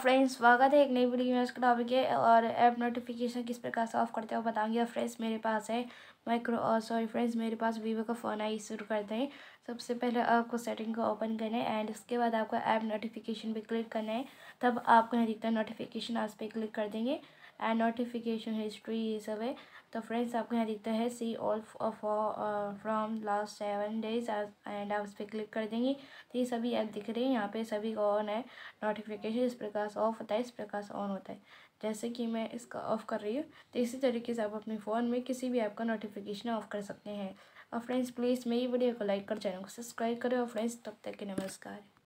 friends स्वागत है एक नई वीडियो में उसका टॉपिक है और ऐप नोटिफिकेशन किस प्रकार से ऑफ करते वो बताऊँगी और फ्रेंड्स मेरे पास है माइक्रो और सॉरी फ्रेंड्स मेरे पास वीवो का फ़ोन आई शुरू करते हैं सबसे पहले आपको सेटिंग को ओपन करना है एंड उसके बाद आपको ऐप नोटिफिकेशन पर क्लिक करना है तब आपको नहीं दिखता नोटिफिकेशन आज पर क्लिक कर देंगे एंड नोटिफिकेशन हिस्ट्री ये सब है तो फ्रेंड्स आपको यहाँ दिखता है see all from last seven days and आप इस पर क्लिक कर देंगी तो ये सभी ऐप दिख रहे हैं यहाँ पे सभी का ऑन है नोटिफिकेशन इस प्रकार से ऑफ होता है इस प्रकार से ऑन होता है जैसे कि मैं इसका ऑफ़ कर रही हूँ तो इसी तरीके से आप अपने फ़ोन में किसी भी ऐप का नोटिफिकेशन ऑफ कर सकते हैं और फ्रेंड्स प्लीज़ मेरी वीडियो को लाइक कर चैनल को सब्सक्राइब करें और फ्रेंड्स तब तक के नमस्कार